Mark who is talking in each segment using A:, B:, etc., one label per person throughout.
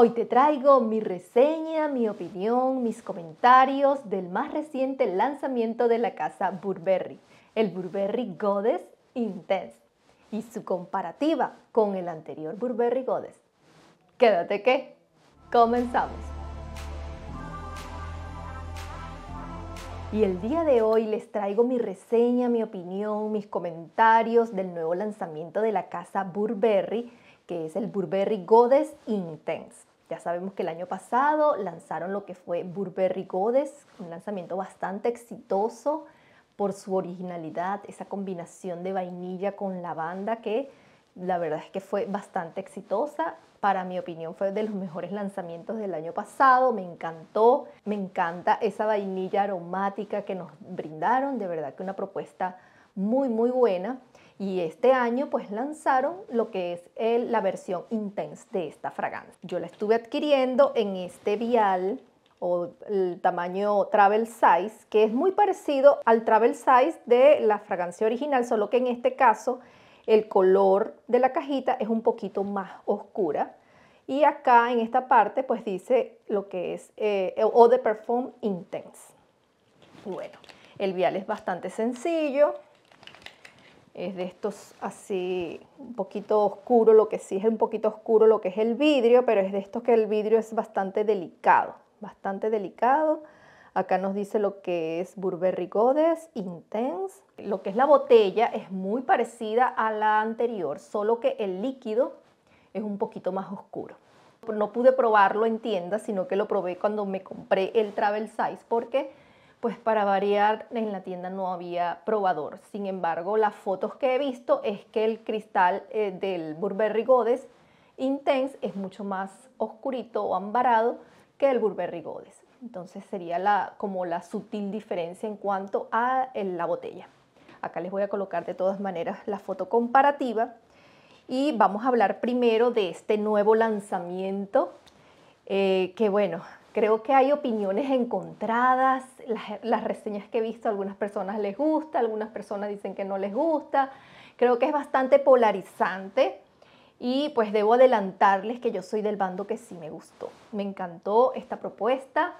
A: Hoy te traigo mi reseña, mi opinión, mis comentarios del más reciente lanzamiento de la casa Burberry, el Burberry Goddess Intense, y su comparativa con el anterior Burberry Goddess. Quédate que comenzamos. Y el día de hoy les traigo mi reseña, mi opinión, mis comentarios del nuevo lanzamiento de la casa Burberry, que es el Burberry Goddess Intense. Ya sabemos que el año pasado lanzaron lo que fue Burberry Godes, un lanzamiento bastante exitoso por su originalidad, esa combinación de vainilla con lavanda que la verdad es que fue bastante exitosa. Para mi opinión fue de los mejores lanzamientos del año pasado, me encantó, me encanta esa vainilla aromática que nos brindaron, de verdad que una propuesta muy muy buena. Y este año pues lanzaron lo que es la versión Intense de esta fragancia. Yo la estuve adquiriendo en este vial o el tamaño travel size, que es muy parecido al travel size de la fragancia original, solo que en este caso el color de la cajita es un poquito más oscura. Y acá en esta parte pues dice lo que es eh, Eau de Perfume Intense. Bueno, el vial es bastante sencillo, es de estos así un poquito oscuro, lo que sí es un poquito oscuro lo que es el vidrio, pero es de estos que el vidrio es bastante delicado, bastante delicado. Acá nos dice lo que es Burberry Goddess Intense. Lo que es la botella es muy parecida a la anterior, solo que el líquido es un poquito más oscuro. No pude probarlo en tienda, sino que lo probé cuando me compré el Travel Size porque pues para variar en la tienda no había probador. Sin embargo, las fotos que he visto es que el cristal eh, del Burberry Godes Intense es mucho más oscurito o ambarado que el Burberry Godes. Entonces sería la, como la sutil diferencia en cuanto a la botella. Acá les voy a colocar de todas maneras la foto comparativa y vamos a hablar primero de este nuevo lanzamiento eh, que bueno, Creo que hay opiniones encontradas, las, reseñas que he visto, algunas personas les gusta, algunas personas dicen que no les gusta. Creo que es bastante polarizante y pues debo adelantarles que yo soy del bando que sí me gustó. Me encantó esta propuesta.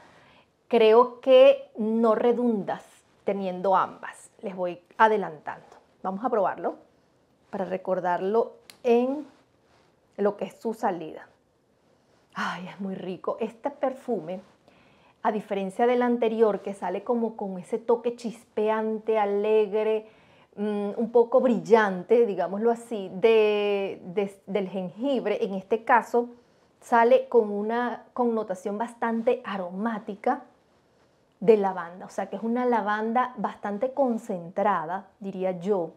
A: Creo que no redundas teniendo ambas. Les voy adelantando. Vamos a probarlo para recordarlo en lo que es su salida. Ay, es muy rico. Este perfume, a diferencia del anterior, que sale como con ese toque chispeante, alegre, mm, un poco brillante, digámoslo así, de, del jengibre, en este caso sale con una connotación bastante aromática de lavanda, o sea que es una lavanda bastante concentrada, diría yo,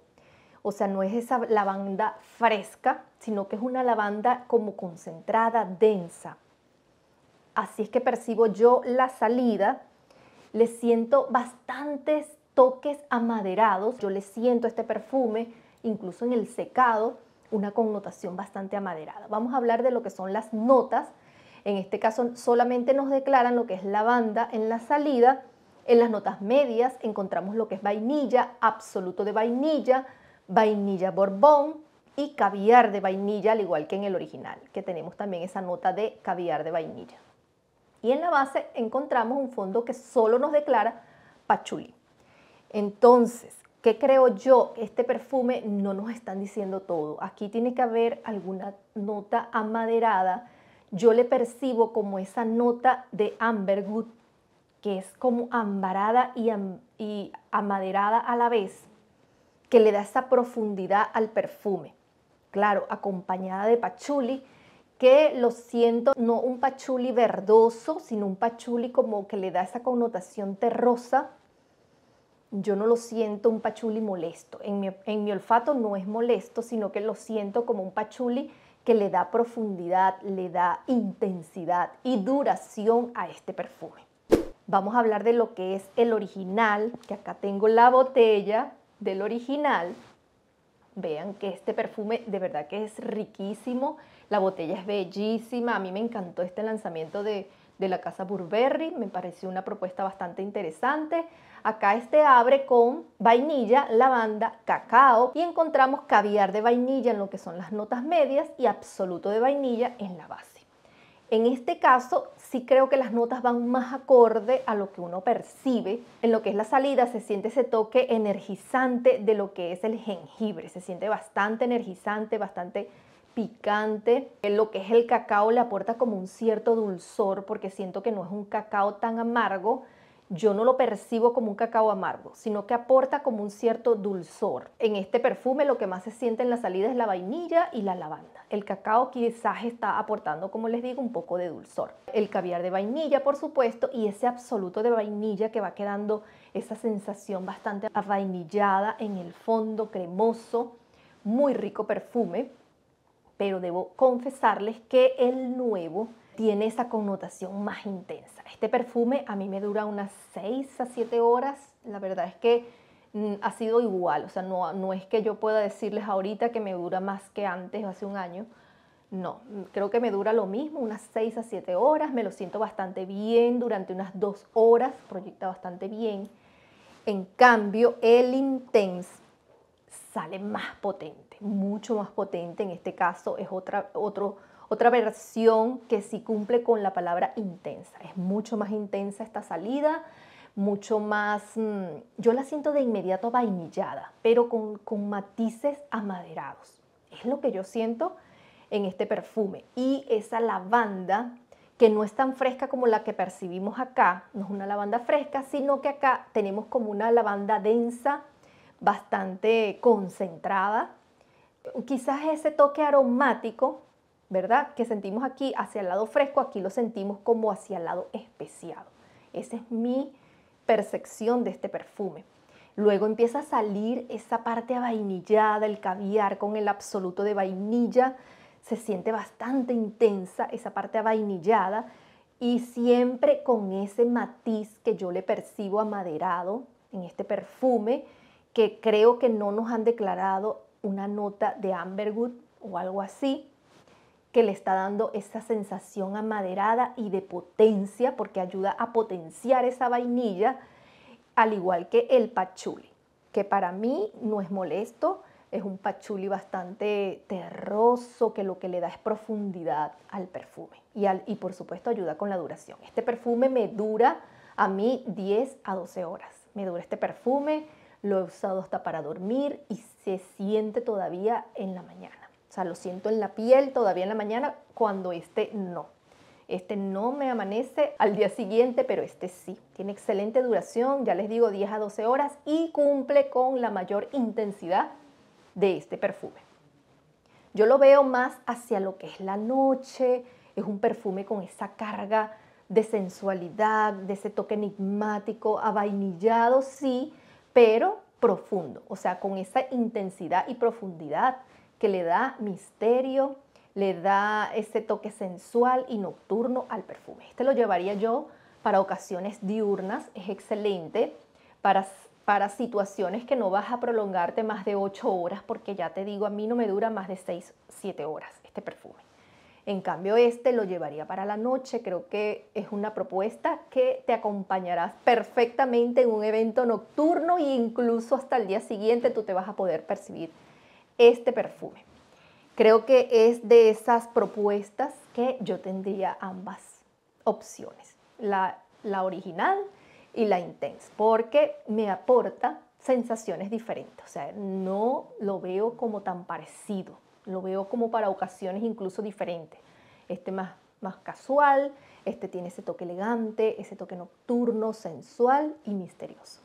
A: o sea, no es esa lavanda fresca, sino que es una lavanda como concentrada, densa. Así es que percibo yo la salida, le siento bastantes toques amaderados, yo le siento este perfume, incluso en el secado, una connotación bastante amaderada. Vamos a hablar de lo que son las notas. En este caso solamente nos declaran lo que es lavanda en la salida. En las notas medias encontramos lo que es vainilla, absoluto de vainilla, vainilla borbón y caviar de vainilla, al igual que en el original, que tenemos también esa nota de caviar de vainilla. Y en la base encontramos un fondo que solo nos declara pachuli. Entonces, ¿qué creo yo? Este perfume no nos están diciendo todo. Aquí tiene que haber alguna nota amaderada. Yo le percibo como esa nota de amberwood, que es como ambarada y amaderada a la vez que le da esa profundidad al perfume. Claro, acompañada de pachuli, que lo siento, no un pachuli verdoso, sino un pachuli como que le da esa connotación terrosa. Yo no lo siento un pachuli molesto. En mi, olfato no es molesto, sino que lo siento como un pachuli que le da profundidad, le da intensidad y duración a este perfume. Vamos a hablar de lo que es el original, que acá tengo la botella del original, vean que este perfume de verdad que es riquísimo, la botella es bellísima, a mí me encantó este lanzamiento de, de la casa Burberry, me pareció una propuesta bastante interesante. Acá este abre con vainilla, lavanda, cacao y encontramos caviar de vainilla en lo que son las notas medias y absoluto de vainilla en la base. En este caso, sí creo que las notas van más acorde a lo que uno percibe. En lo que es la salida, se siente ese toque energizante de lo que es el jengibre. Se siente bastante energizante, bastante picante. Lo que es el cacao le aporta como un cierto dulzor, porque siento que no es un cacao tan amargo, yo no lo percibo como un cacao amargo, sino que aporta como un cierto dulzor. En este perfume lo que más se siente en la salida es la vainilla y la lavanda. El cacao quizás está aportando, como les digo, un poco de dulzor. El caviar de vainilla, por supuesto, y ese absoluto de vainilla que va quedando esa sensación bastante vainillada en el fondo cremoso, muy rico perfume pero debo confesarles que el nuevo tiene esa connotación más intensa. Este perfume a mí me dura unas 6 a 7 horas, la verdad es que mm, ha sido igual, o sea, no, es que yo pueda decirles ahorita que me dura más que antes hace un año, no, creo que me dura lo mismo, unas 6 a 7 horas, me lo siento bastante bien, durante unas 2 horas proyecta bastante bien. En cambio, el Intense sale más potente mucho más potente, en este caso es otra, otro, otra versión que sí cumple con la palabra intensa, es mucho más intensa esta salida, mucho más, mm, yo la siento de inmediato vainillada, pero con, con matices amaderados, es lo que yo siento en este perfume y esa lavanda que no es tan fresca como la que percibimos acá, no es una lavanda fresca, sino que acá tenemos como una lavanda densa, bastante concentrada, Quizás ese toque aromático, ¿verdad? Que sentimos aquí hacia el lado fresco, aquí lo sentimos como hacia el lado especiado. Esa es mi percepción de este perfume. Luego empieza a salir esa parte avainillada, el caviar con el absoluto de vainilla. Se siente bastante intensa esa parte avainillada y siempre con ese matiz que yo le percibo amaderado en este perfume que creo que no nos han declarado una nota de amberwood o algo así, que le está dando esa sensación amaderada y de potencia, porque ayuda a potenciar esa vainilla, al igual que el pachuli, que para mí no es molesto, es un pachuli bastante terroso, que lo que le da es profundidad al perfume y, y por supuesto ayuda con la duración. Este perfume me dura a mí 10 a 12 horas, me dura este perfume, lo he usado hasta para dormir y se siente todavía en la mañana. O sea, lo siento en la piel todavía en la mañana cuando este no. Este no me amanece al día siguiente, pero este sí. Tiene excelente duración, ya les digo 10 a 12 horas y cumple con la mayor intensidad de este perfume. Yo lo veo más hacia lo que es la noche, es un perfume con esa carga de sensualidad, de ese toque enigmático, avainillado sí, pero profundo, o sea, con esa intensidad y profundidad que le da misterio, le da ese toque sensual y nocturno al perfume. Este lo llevaría yo para ocasiones diurnas, es excelente para, para situaciones que no vas a prolongarte más de 8 horas, porque ya te digo, a mí no me dura más de 6, 7 horas este perfume. En cambio, este lo llevaría para la noche. Creo que es una propuesta que te acompañarás perfectamente en un evento nocturno e incluso hasta el día siguiente tú te vas a poder percibir este perfume. Creo que es de esas propuestas que yo tendría ambas opciones, la, original y la Intense, porque me aporta sensaciones diferentes, o sea, no lo veo como tan parecido lo veo como para ocasiones incluso diferentes. Este más, más casual, este tiene ese toque elegante, ese toque nocturno, sensual y misterioso.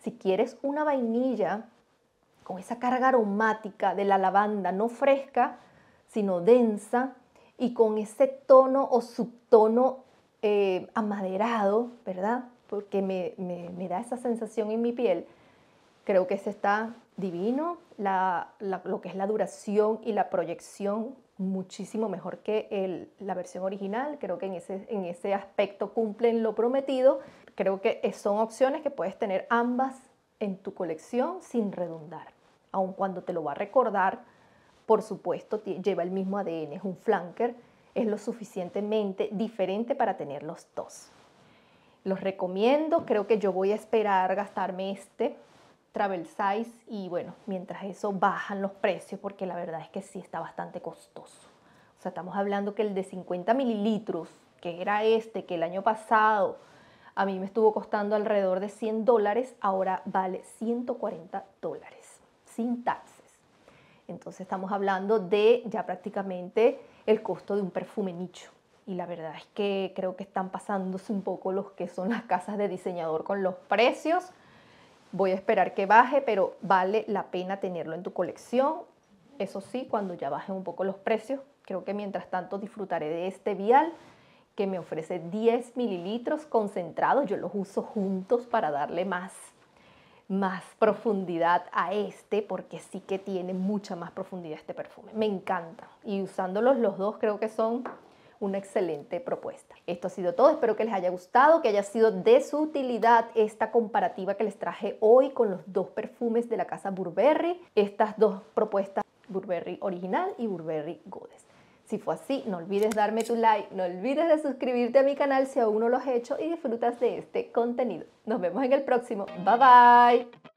A: Si quieres una vainilla con esa carga aromática de la lavanda, no fresca, sino densa, y con ese tono o subtono eh, amaderado, ¿verdad? Porque me, me da esa sensación en mi piel, creo que ese está divino, lo que es la duración y la proyección muchísimo mejor que la versión original, creo que en ese, en ese aspecto cumplen lo prometido, creo que son opciones que puedes tener ambas en tu colección sin redundar, aun cuando te lo va a recordar, por supuesto lleva el mismo ADN, es un flanker, es lo suficientemente diferente para tener los dos. Los recomiendo, creo que yo voy a esperar gastarme este travel size y bueno, mientras eso bajan los precios porque la verdad es que sí está bastante costoso. O sea, estamos hablando que el de 50 mililitros, que era este, que el año pasado a mí me estuvo costando alrededor de 100 dólares, ahora vale 140 dólares, sin taxes. Entonces estamos hablando de ya prácticamente el costo de un perfume nicho. Y la verdad es que creo que están pasándose un poco los que son las casas de diseñador con los precios voy a esperar que baje, pero vale la pena tenerlo en tu colección. Eso sí, cuando ya bajen un poco los precios, creo que mientras tanto disfrutaré de este vial que me ofrece 10 mililitros concentrados. Yo los uso juntos para darle más, más profundidad a este, porque sí que tiene mucha más profundidad este perfume. Me encanta. Y usándolos los dos creo que son una excelente propuesta. Esto ha sido todo, espero que les haya gustado, que haya sido de su utilidad esta comparativa que les traje hoy con los dos perfumes de la casa Burberry, estas dos propuestas Burberry original y Burberry Goddess. Si fue así, no olvides darme tu like, no olvides de suscribirte a mi canal si aún no lo has hecho y disfrutas de este contenido. Nos vemos en el próximo. Bye bye.